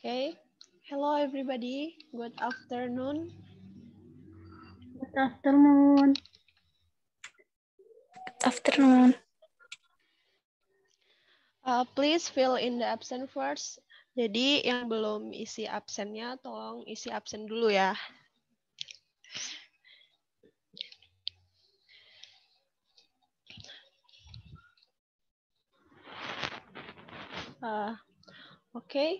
Okay. Hello everybody. Good afternoon. Good afternoon. Good afternoon. Uh, please fill in the absent first. Jadi yang belum isi absennya tolong isi absen dulu ya. Uh, Oke, okay.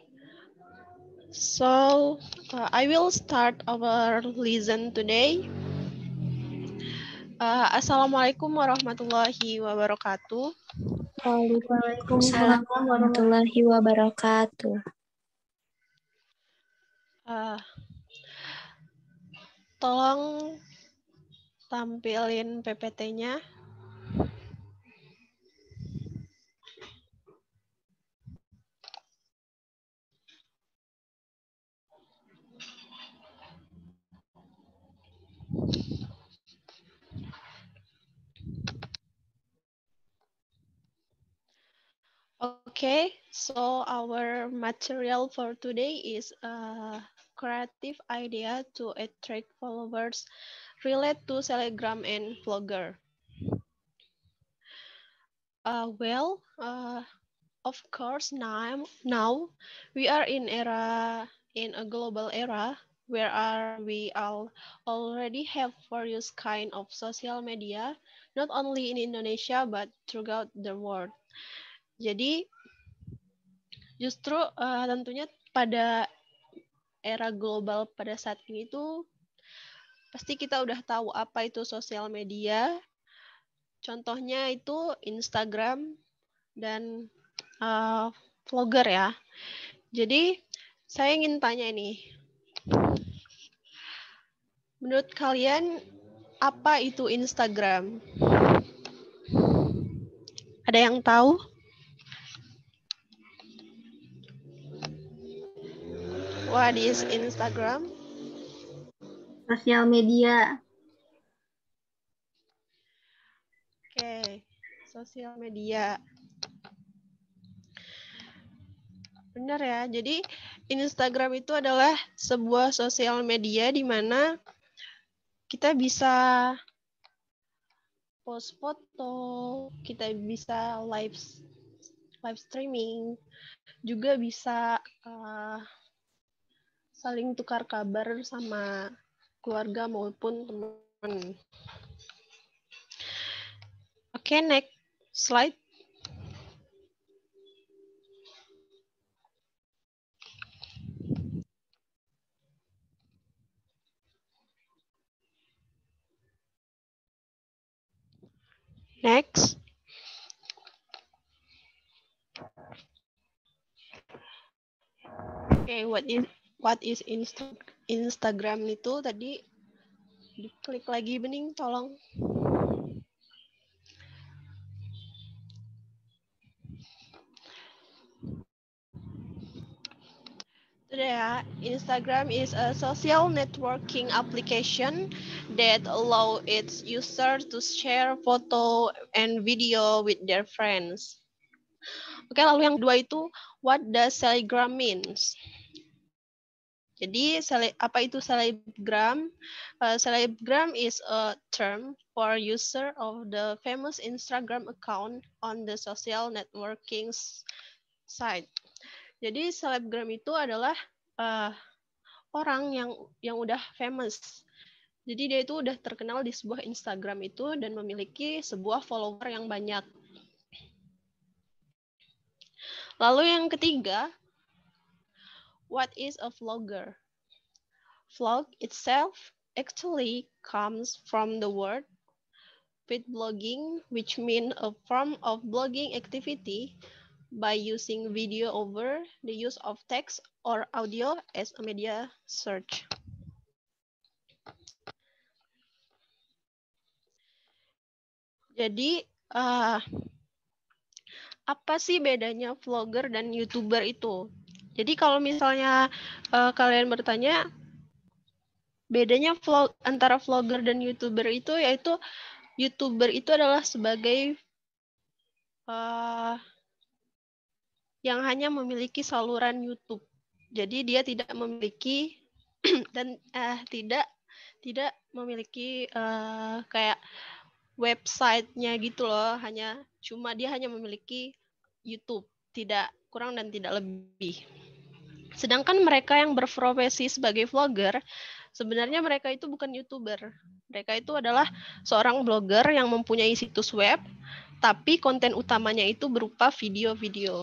So uh, I will start our lesson today. Uh, Assalamualaikum warahmatullahi wabarakatuh. Waalaikumsalam warahmatullahi wabarakatuh. Uh, tolong tampilin PPT-nya. Okay, so our material for today is a creative idea to attract followers related to Telegram and vlogger. Uh, well, uh, of course, now, now we are in era in a global era where are we all already have various kind of social media, not only in Indonesia but throughout the world. Jadi justru uh, tentunya pada era global pada saat ini itu pasti kita udah tahu apa itu sosial media. Contohnya itu Instagram dan uh, vlogger ya. Jadi saya ingin tanya ini, menurut kalian apa itu Instagram? Ada yang tahu? What is Instagram? Sosial media. Oke, okay. sosial media. Benar ya. Jadi Instagram itu adalah sebuah sosial media di mana kita bisa post foto, kita bisa live live streaming, juga bisa uh, saling tukar kabar sama keluarga maupun teman. Oke, okay, next slide. Next. Okay, what is what is Insta Instagram itu tadi diklik lagi bening tolong Yeah, Instagram is a social networking application that allow its user to share photo and video with their friends. Oke, okay, lalu yang dua itu what does Telegram means? Jadi sele, apa itu selebgram? Uh, is a term for user of the famous Instagram account on the social networking site. Jadi selebgram itu adalah uh, orang yang yang udah famous. Jadi dia itu udah terkenal di sebuah Instagram itu dan memiliki sebuah follower yang banyak. Lalu yang ketiga, What is a vlogger? Vlog itself actually comes from the word with blogging, which means a form of blogging activity by using video over the use of text or audio as a media search. Jadi, uh, apa sih bedanya vlogger dan youtuber itu? Jadi kalau misalnya uh, kalian bertanya bedanya vlog antara vlogger dan youtuber itu yaitu youtuber itu adalah sebagai uh, yang hanya memiliki saluran YouTube. Jadi dia tidak memiliki dan uh, tidak tidak memiliki uh, kayak websitenya gitu loh. Hanya cuma dia hanya memiliki YouTube tidak kurang dan tidak lebih. Sedangkan mereka yang berprofesi sebagai vlogger, sebenarnya mereka itu bukan YouTuber. Mereka itu adalah seorang blogger yang mempunyai situs web, tapi konten utamanya itu berupa video-video.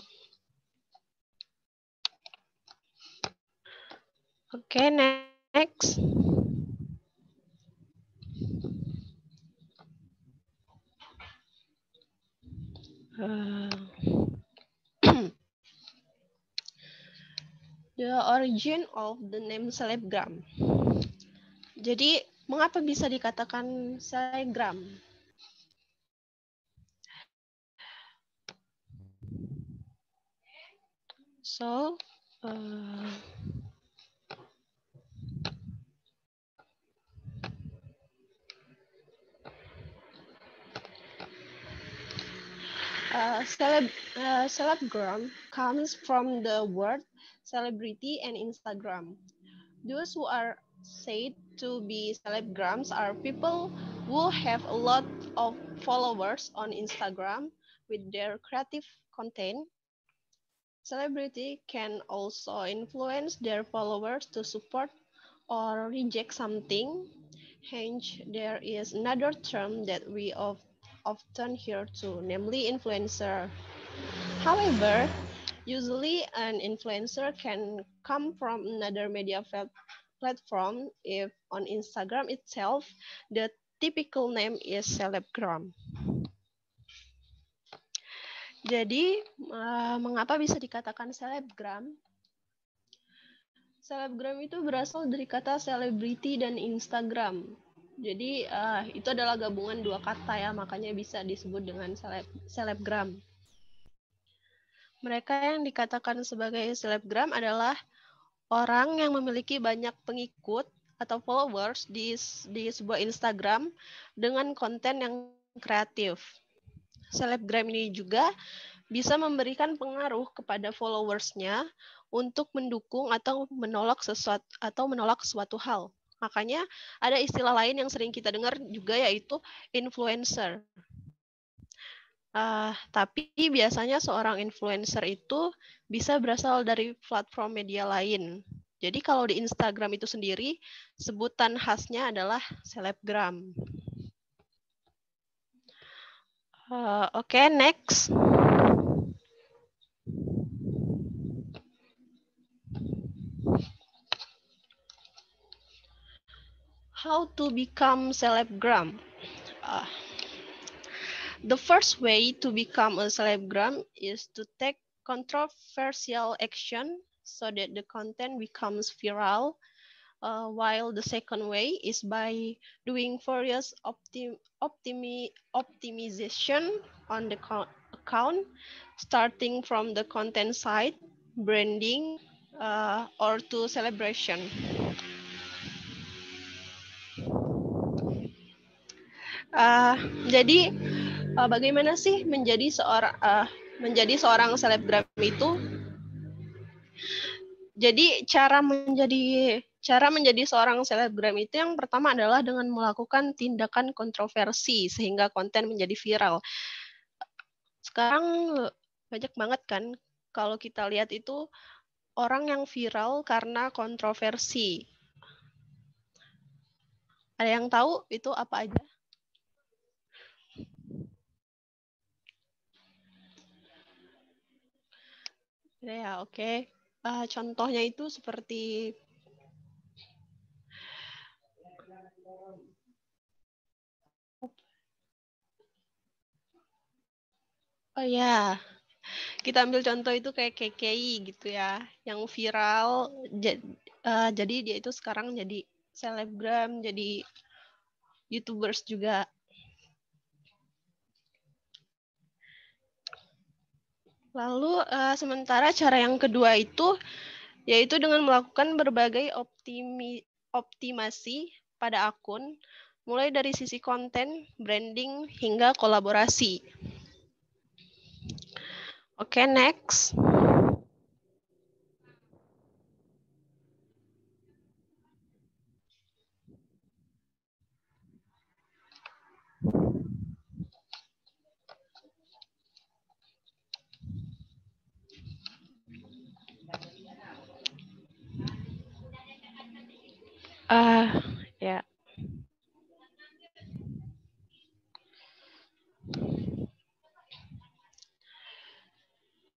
Oke, okay, next. Uh. The origin of the name selebgram. Jadi, mengapa bisa dikatakan selebgram? So, uh, eh, Uh, eh, celeb, uh, eh, celebgram comes from the word celebrity, and Instagram. Those who are said to be celebgrams are people who have a lot of followers on Instagram with their creative content. Celebrity can also influence their followers to support or reject something. Hence, there is another term that we of, often hear too, namely influencer. However, Usually, an influencer can come from another media platform. If on Instagram itself, the typical name is celebgram. Jadi, eh, mengapa bisa dikatakan selebgram? Selebgram itu berasal dari kata Celebrity dan Instagram. Jadi eh, itu adalah gabungan dua kata ya, makanya bisa disebut dengan Celeb selebgram. Mereka yang dikatakan sebagai selebgram adalah orang yang memiliki banyak pengikut atau followers di, di sebuah Instagram dengan konten yang kreatif. Selebgram ini juga bisa memberikan pengaruh kepada followersnya untuk mendukung atau menolak sesuatu atau menolak suatu hal. Makanya ada istilah lain yang sering kita dengar juga yaitu influencer. Uh, tapi biasanya seorang influencer itu bisa berasal dari platform media lain. Jadi kalau di Instagram itu sendiri sebutan khasnya adalah selebgram. Uh, Oke, okay, next. How to become selebgram? Uh, The first way to become a celebgram is to take controversial action so that the content becomes viral, uh, while the second way is by doing various optim optimi optimization on the account, starting from the content side, branding, uh, or to celebration. Uh, jadi uh, bagaimana sih menjadi seorang uh, eh, menjadi seorang selebgram itu? Jadi cara menjadi cara menjadi seorang selebgram itu yang pertama adalah dengan melakukan tindakan kontroversi sehingga konten menjadi viral. Sekarang banyak banget kan kalau kita lihat itu orang yang viral karena kontroversi. Ada yang tahu itu apa aja? Ya, oke. Okay. Uh, eh, contohnya itu seperti Oh ya, kita ambil contoh itu kayak KKI gitu ya, yang viral. Eh, jadi dia itu sekarang jadi selebgram, jadi youtubers juga. Lalu uh, sementara cara yang kedua itu yaitu dengan melakukan berbagai optimi, optimasi pada akun mulai dari sisi konten, branding hingga kolaborasi. Oke, okay, next. Uh, ya.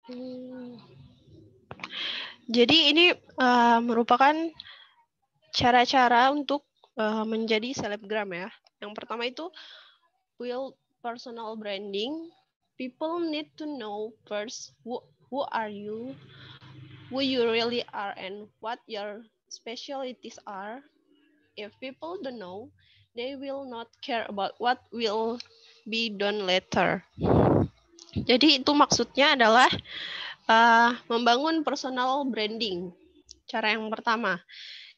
Hmm. Jadi ini uh, merupakan cara-cara untuk uh, menjadi selebgram ya. Yang pertama itu build personal branding. People need to know first who who are you, who you really are, and what your specialities are. If people don't know, they will not care about what will be done later. Jadi itu maksudnya adalah uh, membangun personal branding. Cara yang pertama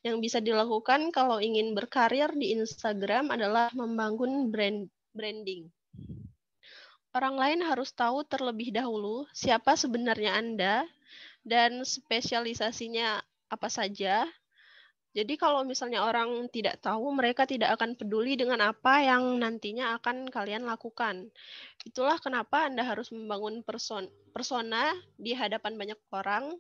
yang bisa dilakukan kalau ingin berkarir di Instagram adalah membangun brand branding. Orang lain harus tahu terlebih dahulu siapa sebenarnya Anda dan spesialisasinya apa saja jadi kalau misalnya orang tidak tahu, mereka tidak akan peduli dengan apa yang nantinya akan kalian lakukan. Itulah kenapa Anda harus membangun person persona di hadapan banyak orang.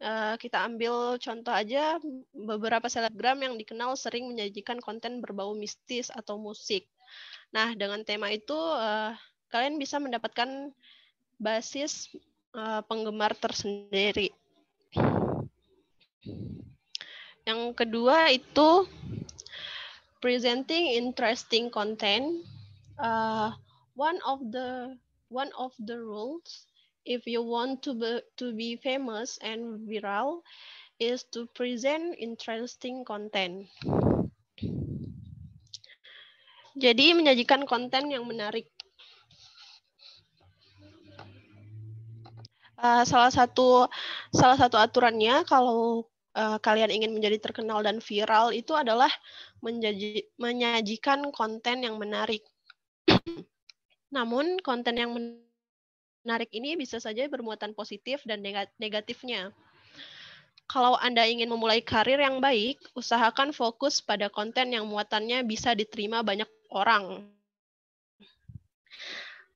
Uh, kita ambil contoh aja beberapa selebgram yang dikenal sering menyajikan konten berbau mistis atau musik. Nah, dengan tema itu uh, kalian bisa mendapatkan basis uh, penggemar tersendiri. Yang kedua itu presenting interesting content. Uh, one of the one of the rules if you want to be, to be famous and viral is to present interesting content. Jadi menyajikan konten yang menarik. Uh, salah satu salah satu aturannya kalau uh, kalian ingin menjadi terkenal dan viral itu adalah menjadi, menyajikan konten yang menarik. Namun konten yang menarik ini bisa saja bermuatan positif dan negatifnya. Kalau Anda ingin memulai karir yang baik, usahakan fokus pada konten yang muatannya bisa diterima banyak orang.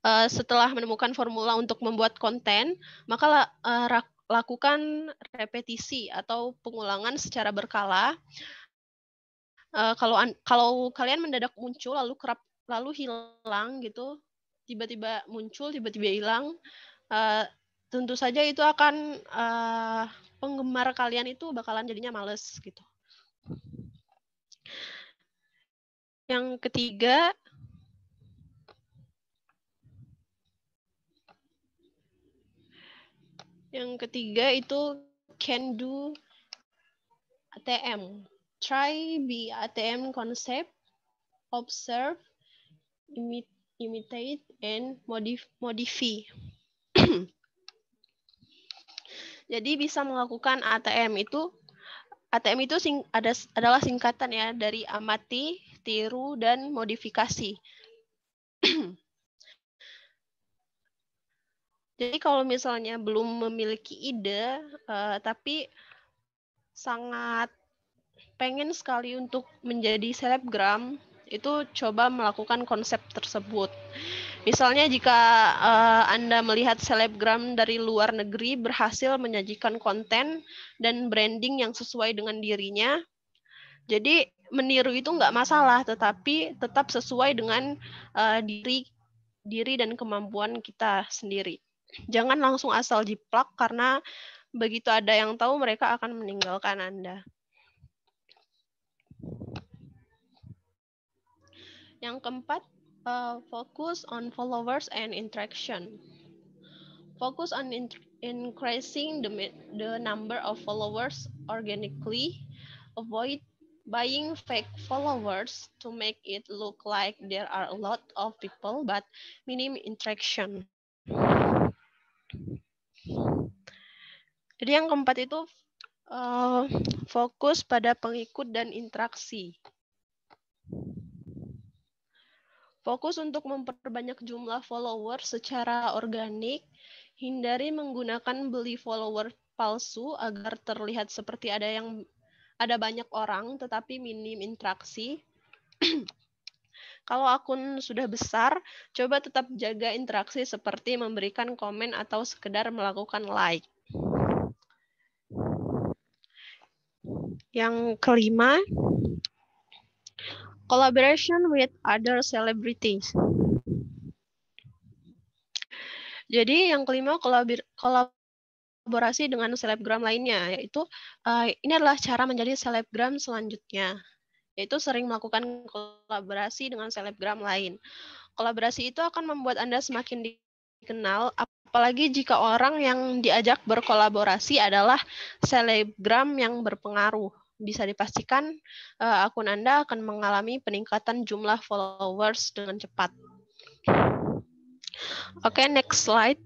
Eh, setelah menemukan formula untuk membuat konten, maka uh, lakukan repetisi atau pengulangan secara berkala. Uh, kalau kalau kalian mendadak muncul lalu kerap lalu hilang gitu, tiba-tiba muncul, tiba-tiba hilang, uh, tentu saja itu akan uh, penggemar kalian itu bakalan jadinya males gitu. Yang ketiga, Yang ketiga itu can do ATM. Try be ATM concept, observe, imit, imitate, and modif modify. Jadi bisa melakukan ATM itu ATM itu sing, ada, adalah singkatan ya dari amati, tiru, dan modifikasi. Jadi kalau misalnya belum memiliki ide, uh, tapi sangat pengen sekali untuk menjadi selebgram, itu coba melakukan konsep tersebut. Misalnya jika uh, Anda melihat selebgram dari luar negeri berhasil menyajikan konten dan branding yang sesuai dengan dirinya, jadi meniru itu nggak masalah, tetapi tetap sesuai dengan uh, diri diri dan kemampuan kita sendiri. Jangan langsung asal jiplak karena begitu ada yang tahu mereka akan meninggalkan Anda. Yang keempat, uh, focus on followers and interaction. Fokus on in increasing the, the number of followers organically. Avoid buying fake followers to make it look like there are a lot of people but minim interaction. Jadi yang keempat itu eh, fokus pada pengikut dan interaksi. Fokus untuk memperbanyak jumlah follower secara organik, hindari menggunakan beli follower palsu agar terlihat seperti ada yang ada banyak orang tetapi minim interaksi. Kalau akun sudah besar, coba tetap jaga interaksi seperti memberikan komen atau sekedar melakukan like. Yang kelima, collaboration with other celebrities. Jadi yang kelima kolaborasi dengan selebgram lainnya yaitu uh, ini adalah cara menjadi selebgram selanjutnya yaitu sering melakukan kolaborasi dengan selebgram lain. Kolaborasi itu akan membuat Anda semakin dikenal, apalagi jika orang yang diajak berkolaborasi adalah selebgram yang berpengaruh. Bisa dipastikan uh, akun Anda akan mengalami peningkatan jumlah followers dengan cepat. Oke, okay, next slide.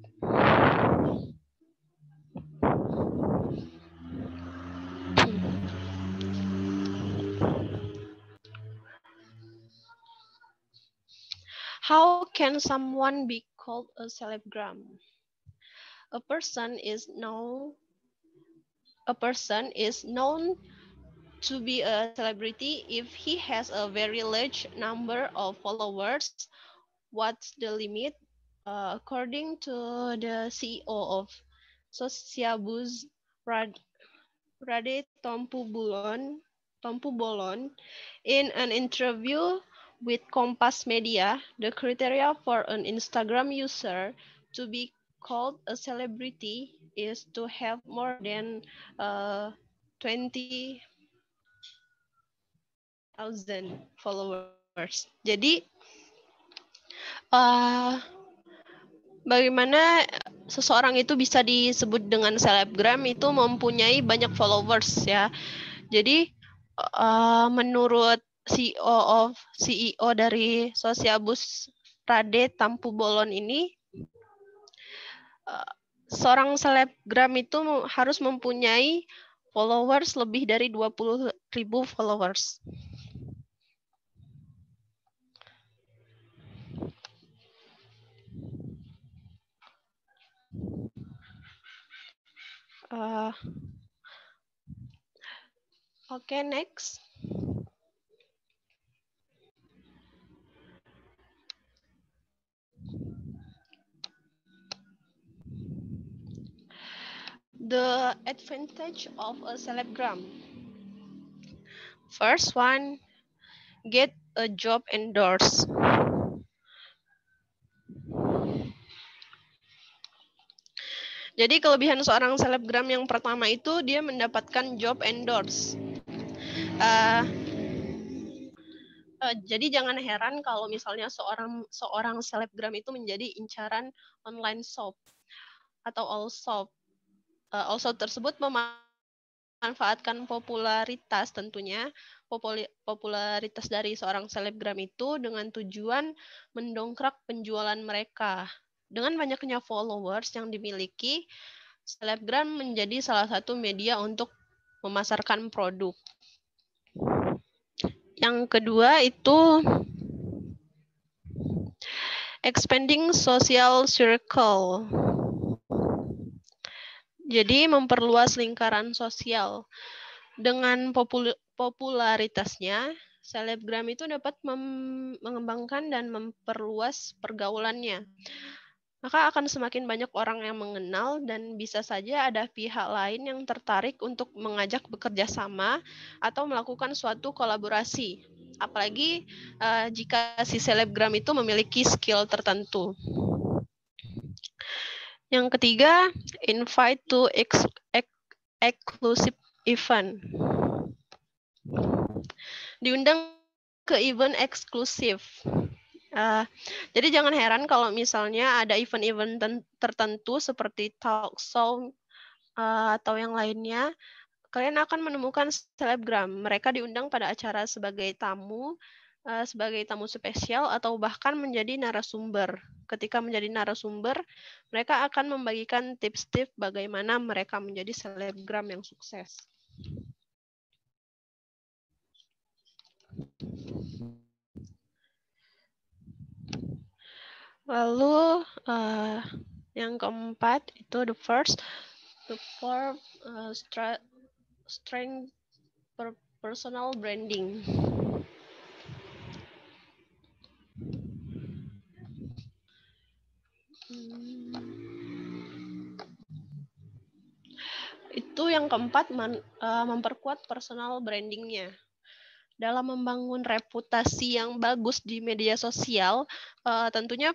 How can someone be called a celebgram? A person is known a person is known to be a celebrity if he has a very large number of followers. What's the limit? Uh, according to the CEO of Sociabus Rad Rade Tompu Bolon, Tompu Bolon, in an interview with Compass Media, the criteria for an Instagram user to be called a celebrity is to have more than uh, 20,000 followers. Jadi, uh, bagaimana seseorang itu bisa disebut dengan selebgram itu mempunyai banyak followers ya. Jadi, uh, menurut CEO of CEO dari Sosiabus Rade Tampu Bolon ini eh, seorang selebgram itu harus mempunyai followers lebih dari 20.000 followers. Uh, Oke, okay, next. the advantage of a celebgram. First one, get a job endorse. Jadi kelebihan seorang selebgram yang pertama itu dia mendapatkan job endorse. Uh, uh, eh, jadi jangan heran kalau misalnya seorang seorang selebgram itu menjadi incaran online shop atau all shop uh, eh, also tersebut memanfaatkan popularitas tentunya popularitas dari seorang selebgram itu dengan tujuan mendongkrak penjualan mereka. Dengan banyaknya followers yang dimiliki, selebgram menjadi salah satu media untuk memasarkan produk. Yang kedua itu expanding social circle. Jadi memperluas lingkaran sosial. Dengan popul popularitasnya, selebgram itu dapat mengembangkan dan memperluas pergaulannya. Maka akan semakin banyak orang yang mengenal dan bisa saja ada pihak lain yang tertarik untuk mengajak bekerja sama atau melakukan suatu kolaborasi. Apalagi uh, jika si selebgram itu memiliki skill tertentu. Yang ketiga, invite to ex ex exclusive event. Diundang ke event eksklusif. Uh, jadi jangan heran kalau misalnya ada event-event tertentu seperti talk show uh, atau yang lainnya, kalian akan menemukan selebgram. Mereka diundang pada acara sebagai tamu Eh, sebagai tamu spesial atau bahkan menjadi narasumber. Ketika menjadi narasumber, mereka akan membagikan tips-tips bagaimana mereka menjadi selebgram yang sukses. Lalu uh, yang keempat itu the first the form uh, eh, strength per personal branding. Itu yang keempat, man, uh, memperkuat personal brandingnya. Dalam membangun reputasi yang bagus di media sosial, uh, tentunya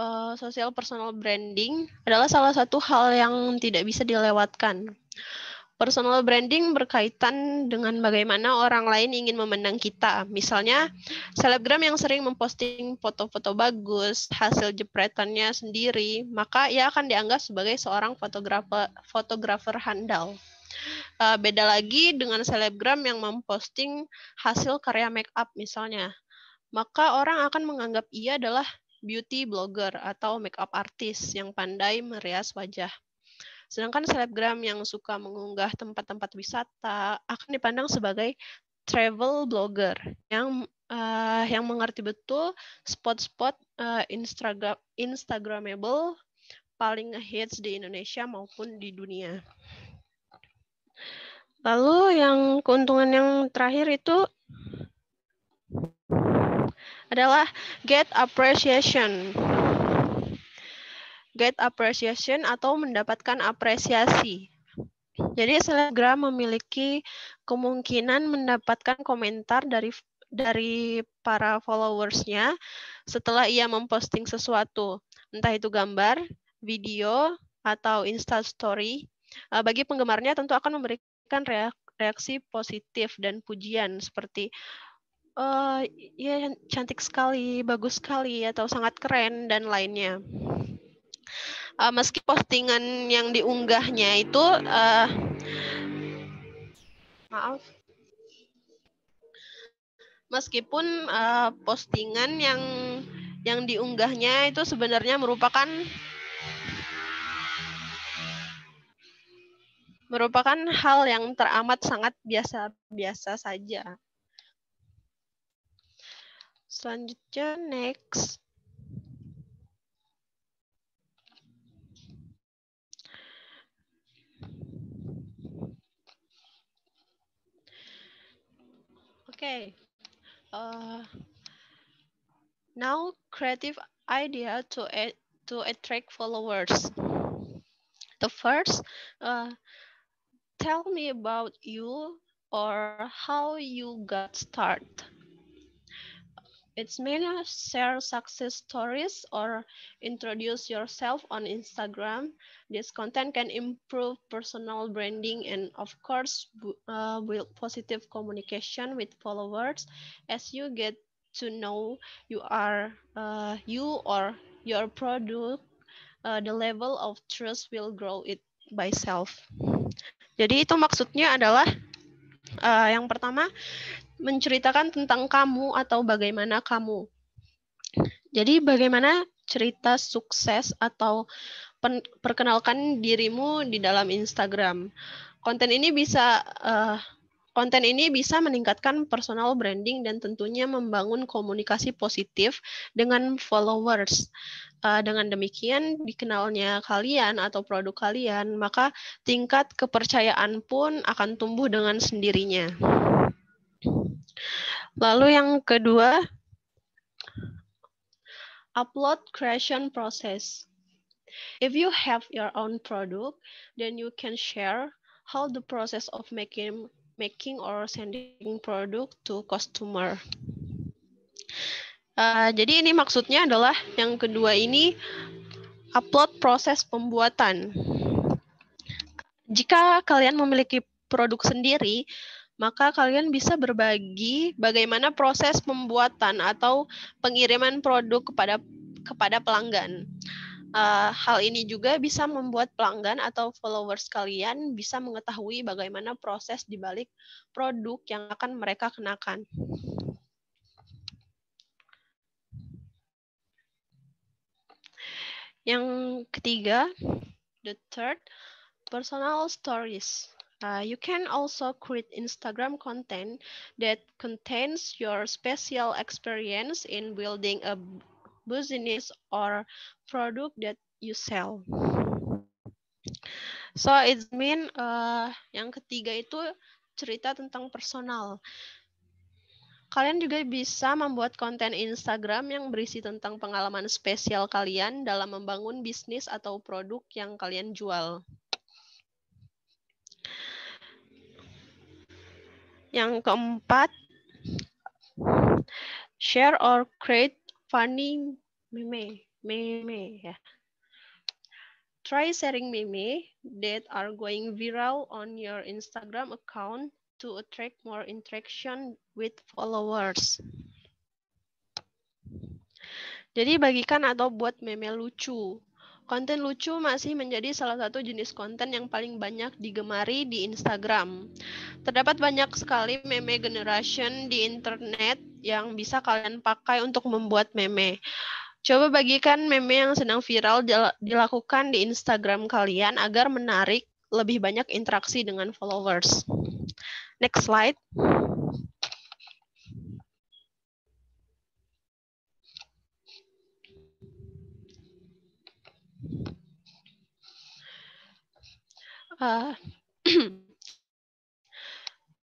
uh, eh, social personal branding adalah salah satu hal yang tidak bisa dilewatkan. Personal branding berkaitan dengan bagaimana orang lain ingin memandang kita. Misalnya, selebgram yang sering memposting foto-foto bagus, hasil jepretannya sendiri, maka ia akan dianggap sebagai seorang fotografer fotografer handal. Eh, beda lagi dengan selebgram yang memposting hasil karya make up misalnya. Maka orang akan menganggap ia adalah beauty blogger atau make up artist yang pandai merias wajah. Sedangkan selebgram yang suka mengunggah tempat-tempat wisata akan dipandang sebagai travel blogger yang uh, yang mengerti betul spot-spot uh, eh, Instagram Instagramable paling hits di Indonesia maupun di dunia. Lalu yang keuntungan yang terakhir itu adalah get appreciation get appreciation atau mendapatkan apresiasi. Jadi selebgram memiliki kemungkinan mendapatkan komentar dari dari para followersnya setelah ia memposting sesuatu, entah itu gambar, video, atau Insta Story. Eh, bagi penggemarnya tentu akan memberikan reaksi positif dan pujian seperti uh, ya cantik sekali, bagus sekali, atau sangat keren dan lainnya uh, meski postingan yang diunggahnya itu uh, maaf meskipun uh, postingan yang yang diunggahnya itu sebenarnya merupakan merupakan hal yang teramat sangat biasa-biasa saja. Selanjutnya next. Okay. Uh, now creative idea to add, to attract followers. The first, uh, tell me about you or how you got started. It's many share success stories or introduce yourself on Instagram. This content can improve personal branding and, of course, uh, build positive communication with followers as you get to know you are uh, you or your product. Uh, the level of trust will grow it by self. Jadi itu maksudnya adalah uh, yang pertama menceritakan tentang kamu atau bagaimana kamu. Jadi bagaimana cerita sukses atau perkenalkan dirimu di dalam Instagram. Konten ini bisa uh, konten ini bisa meningkatkan personal branding dan tentunya membangun komunikasi positif dengan followers. Uh, dengan demikian dikenalnya kalian atau produk kalian, maka tingkat kepercayaan pun akan tumbuh dengan sendirinya. Lalu yang kedua, upload creation process. If you have your own product, then you can share how the process of making making or sending product to customer. Uh, jadi ini maksudnya adalah yang kedua ini upload proses pembuatan. Jika kalian memiliki produk sendiri, maka kalian bisa berbagi bagaimana proses pembuatan atau pengiriman produk kepada kepada pelanggan. Uh, hal ini juga bisa membuat pelanggan atau followers kalian bisa mengetahui bagaimana proses dibalik produk yang akan mereka kenakan. Yang ketiga, the third, personal stories. Uh, you can also create Instagram content that contains your special experience in building a business or product that you sell. So it mean uh, yang ketiga itu cerita tentang personal. Kalian juga bisa membuat konten Instagram yang berisi tentang pengalaman spesial kalian dalam membangun bisnis atau produk yang kalian jual. Yang keempat, share or create funny meme, meme ya. Try sharing meme that are going viral on your Instagram account to attract more interaction with followers. Jadi bagikan atau buat meme lucu Konten lucu masih menjadi salah satu jenis konten yang paling banyak digemari di Instagram. Terdapat banyak sekali meme generation di internet yang bisa kalian pakai untuk membuat meme. Coba bagikan meme yang sedang viral dilakukan di Instagram kalian agar menarik lebih banyak interaksi dengan followers. Next slide. Uh,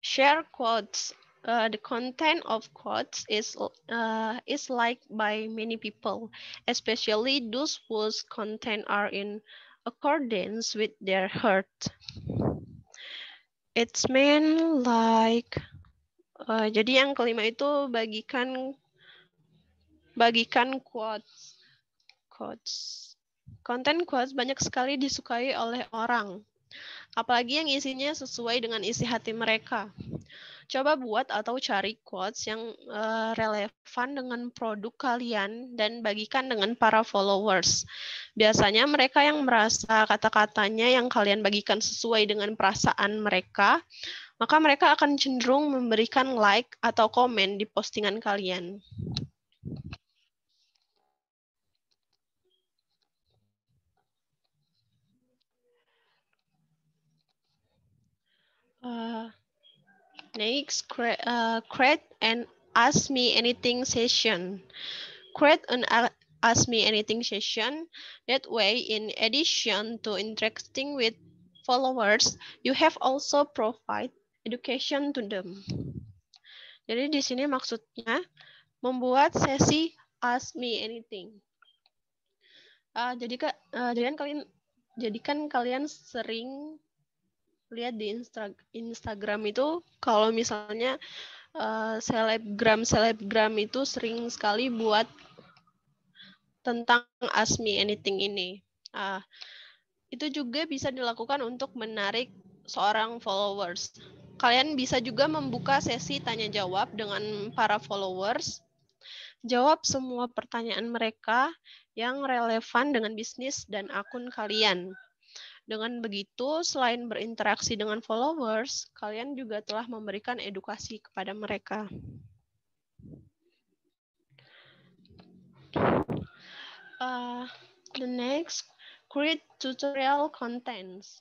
share quotes. Uh, the content of quotes is uh, is liked by many people, especially those whose content are in accordance with their heart. It's mean like uh, jadi yang kelima itu bagikan bagikan quotes quotes. Konten quotes banyak sekali disukai oleh orang apalagi yang isinya sesuai dengan isi hati mereka. Coba buat atau cari quotes yang uh, relevan dengan produk kalian dan bagikan dengan para followers. Biasanya mereka yang merasa kata-katanya yang kalian bagikan sesuai dengan perasaan mereka, maka mereka akan cenderung memberikan like atau komen di postingan kalian. Uh, next, create, uh, create and ask me anything session. Create an ask me anything session. That way, in addition to interacting with followers, you have also provide education to them. Jadi di sini maksudnya membuat sesi ask me anything. Uh, jadi kak, uh, jadikan kalian jadikan kalian sering lihat di Insta Instagram itu kalau misalnya uh, selebgram selebgram itu sering sekali buat tentang ask me anything ini. Uh, itu juga bisa dilakukan untuk menarik seorang followers. Kalian bisa juga membuka sesi tanya jawab dengan para followers. Jawab semua pertanyaan mereka yang relevan dengan bisnis dan akun kalian. Dengan begitu, selain berinteraksi dengan followers, kalian juga telah memberikan edukasi kepada mereka. Uh, the next, create tutorial contents.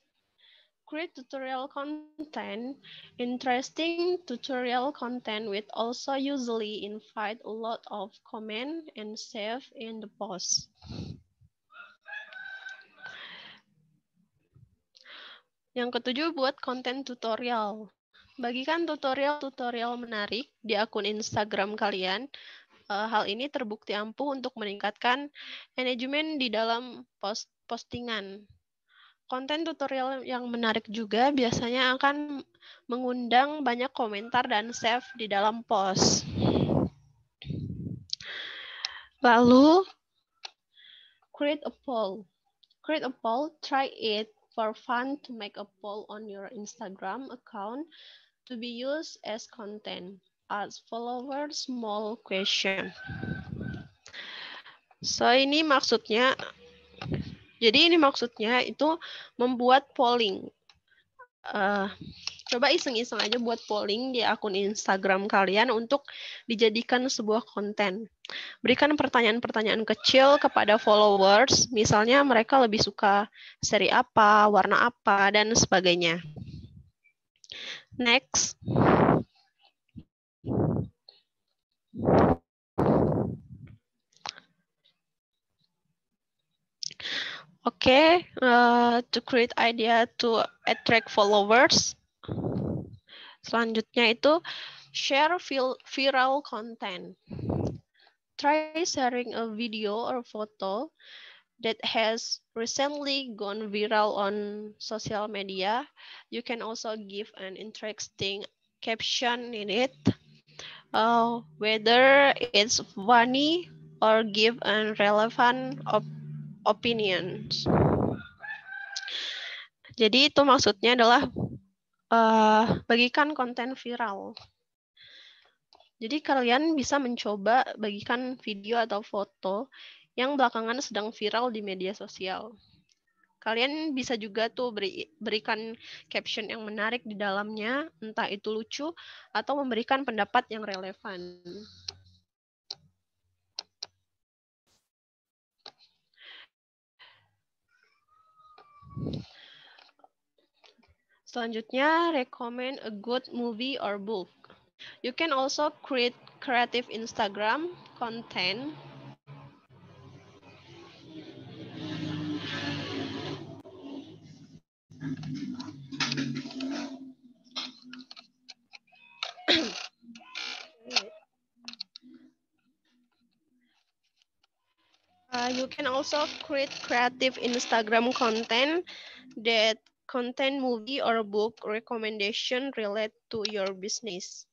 Create tutorial content. Interesting tutorial content with also usually invite a lot of comment and save in the post. Yang ketujuh, buat konten tutorial. Bagikan tutorial-tutorial menarik di akun Instagram kalian. Eh, hal ini terbukti ampuh untuk meningkatkan manajemen di dalam post postingan. Konten tutorial yang menarik juga biasanya akan mengundang banyak komentar dan save di dalam post. Lalu, create a poll. Create a poll, try it for fun to make a poll on your Instagram account to be used as content. Ask followers small question. So ini maksudnya, jadi ini maksudnya itu membuat polling. Uh, coba iseng-iseng aja buat polling di akun Instagram kalian untuk dijadikan sebuah konten. Berikan pertanyaan-pertanyaan kecil kepada followers, misalnya mereka lebih suka seri apa, warna apa, dan sebagainya. Next. Oke, okay, uh, eh, to create idea to attract followers. Selanjutnya itu share viral content. Try sharing a video or photo that has recently gone viral on social media. You can also give an interesting caption in it, uh, whether it's funny or give an relevant op opinions. Jadi itu maksudnya adalah uh, bagikan konten viral. Jadi kalian bisa mencoba bagikan video atau foto yang belakangan sedang viral di media sosial. Kalian bisa juga tuh beri, berikan caption yang menarik di dalamnya, entah itu lucu atau memberikan pendapat yang relevan. Selanjutnya, recommend a good movie or book. You can also create creative Instagram content. uh, you can also create creative Instagram content that contain movie or book recommendation relate to your business.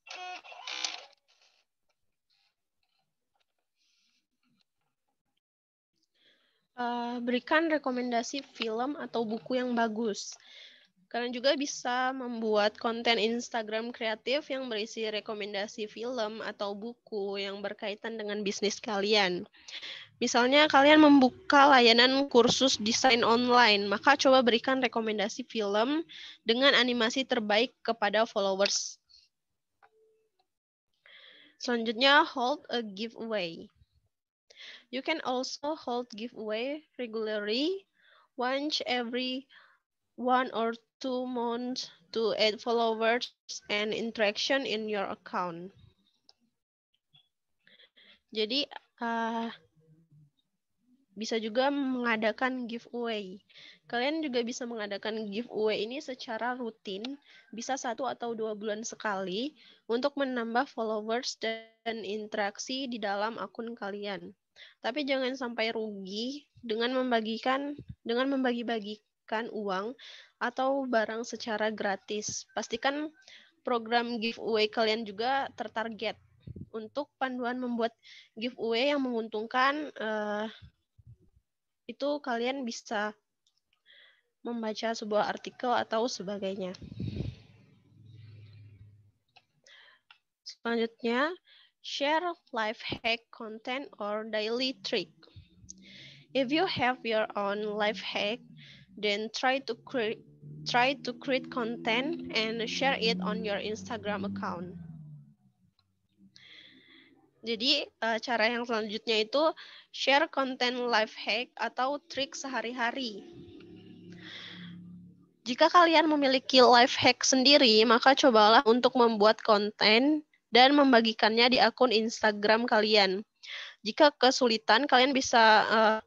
Uh, berikan rekomendasi film atau buku yang bagus. Kalian juga bisa membuat konten Instagram kreatif yang berisi rekomendasi film atau buku yang berkaitan dengan bisnis kalian. Misalnya kalian membuka layanan kursus desain online, maka coba berikan rekomendasi film dengan animasi terbaik kepada followers. Selanjutnya hold a giveaway. You can also hold giveaway regularly once every one or two months to add followers and interaction in your account. Jadi uh, bisa juga mengadakan giveaway. Kalian juga bisa mengadakan giveaway ini secara rutin, bisa satu atau dua bulan sekali, untuk menambah followers dan interaksi di dalam akun kalian. Tapi jangan sampai rugi dengan membagikan dengan membagi-bagikan uang atau barang secara gratis. Pastikan program giveaway kalian juga tertarget untuk panduan membuat giveaway yang menguntungkan uh, itu kalian bisa membaca sebuah artikel atau sebagainya. Selanjutnya, share life hack content or daily trick. If you have your own life hack, then try to create try to create content and share it on your Instagram account. Jadi uh, cara yang selanjutnya itu share konten life hack atau trik sehari-hari. Jika kalian memiliki life hack sendiri, maka cobalah untuk membuat konten dan membagikannya di akun Instagram kalian. Jika kesulitan, kalian bisa uh,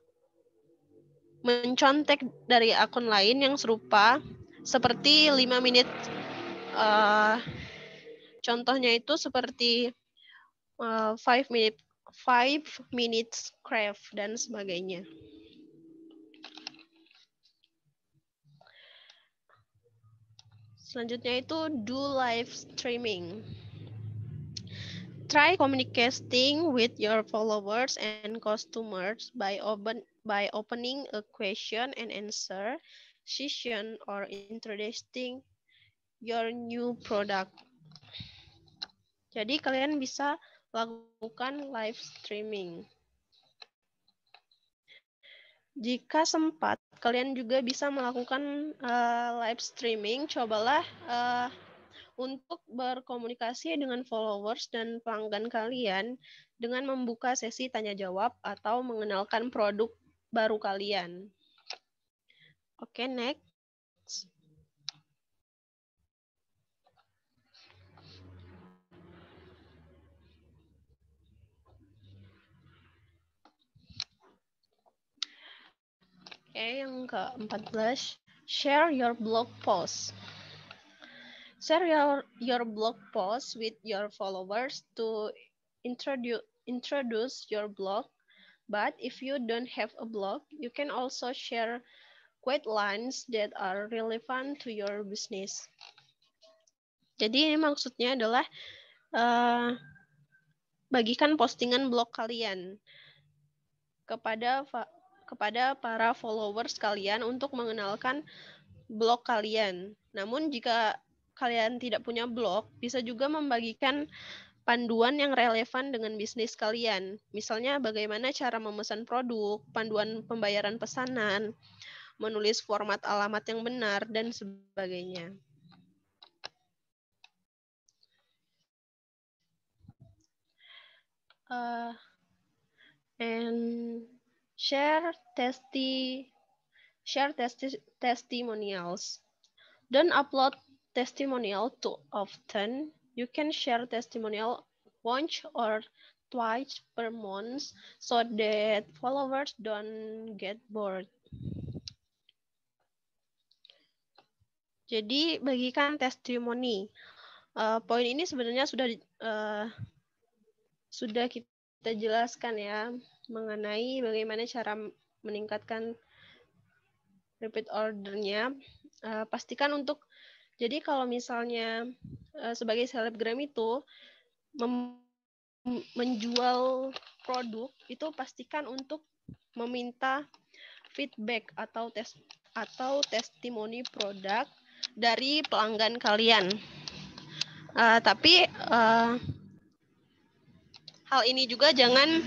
mencontek dari akun lain yang serupa, seperti 5 menit. Uh, contohnya itu seperti Eh, five minute five minutes craft dan sebagainya. Selanjutnya itu do live streaming. Try communicating with your followers and customers by open by opening a question and answer session or introducing your new product. Jadi kalian bisa lakukan live streaming. Jika sempat, kalian juga bisa melakukan uh, live streaming. Cobalah uh, untuk berkomunikasi dengan followers dan pelanggan kalian dengan membuka sesi tanya jawab atau mengenalkan produk baru kalian. Oke, okay, next. Oke, yang ke-14, share your blog post. Share your your blog post with your followers to introduce introduce your blog. But if you don't have a blog, you can also share quote lines that are relevant to your business. Jadi ini maksudnya adalah uh, bagikan postingan blog kalian kepada kepada para followers kalian untuk mengenalkan blog kalian. Namun jika kalian tidak punya blog, bisa juga membagikan panduan yang relevan dengan bisnis kalian. Misalnya bagaimana cara memesan produk, panduan pembayaran pesanan, menulis format alamat yang benar, dan sebagainya. Uh, and share testi share testi testimonials. Don't upload testimonial too often. You can share testimonial once or twice per month so that followers don't get bored. Jadi bagikan testimoni. Uh, poin ini sebenarnya sudah uh, sudah kita jelaskan ya mengenai bagaimana cara meningkatkan repeat ordernya. Uh, pastikan untuk jadi kalau misalnya uh, sebagai selebgram itu mem menjual produk itu pastikan untuk meminta feedback atau tes atau testimoni produk dari pelanggan kalian. Uh, tapi uh, hal ini juga jangan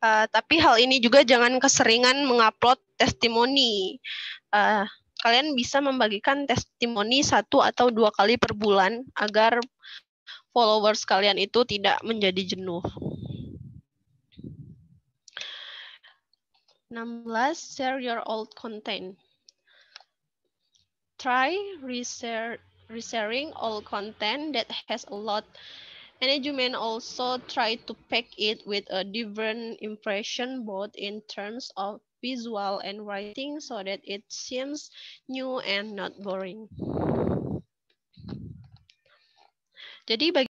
Uh, tapi hal ini juga jangan keseringan mengupload testimoni. Uh, kalian bisa membagikan testimoni satu atau dua kali per bulan agar followers kalian itu tidak menjadi jenuh. 16. Share your old content. Try resharing all content that has a lot And you may also try to pack it with a different impression, both in terms of visual and writing, so that it seems new and not boring. Jadi bagi